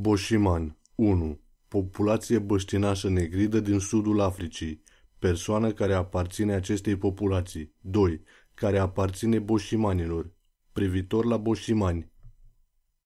Boșiman 1. Populație băștinașă negridă din sudul Africii. Persoană care aparține acestei populații. 2. Care aparține boșimanilor. Privitor la boșimani.